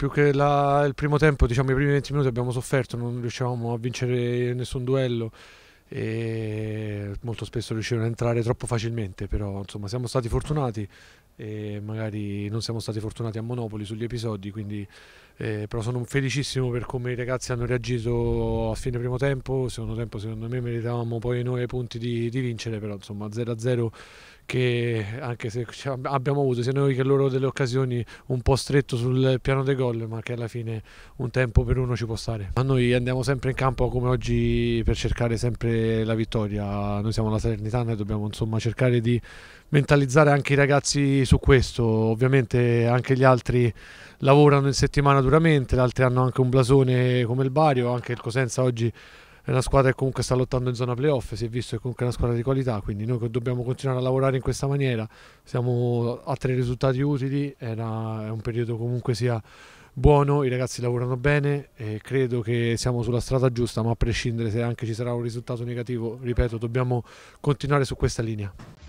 più che la, il primo tempo, diciamo i primi 20 minuti abbiamo sofferto, non riuscivamo a vincere nessun duello e molto spesso riuscivano a entrare troppo facilmente, però insomma siamo stati fortunati e magari non siamo stati fortunati a Monopoli sugli episodi, quindi, eh, però sono felicissimo per come i ragazzi hanno reagito a fine primo tempo, secondo tempo secondo me meritavamo poi noi punti di, di vincere, però insomma 0-0 che anche se abbiamo avuto sia noi che loro delle occasioni un po' stretto sul piano dei gol, ma che alla fine un tempo per uno ci può stare. Ma noi andiamo sempre in campo come oggi per cercare sempre la vittoria, noi siamo la Salernitana e dobbiamo insomma cercare di mentalizzare anche i ragazzi su questo. Ovviamente anche gli altri lavorano in settimana duramente, gli altri hanno anche un blasone come il Bario, anche il Cosenza oggi è una squadra che comunque sta lottando in zona playoff, si è visto che è comunque una squadra di qualità, quindi noi dobbiamo continuare a lavorare in questa maniera, siamo a tre risultati utili, è, è un periodo comunque sia buono, i ragazzi lavorano bene e credo che siamo sulla strada giusta, ma a prescindere se anche ci sarà un risultato negativo, ripeto, dobbiamo continuare su questa linea.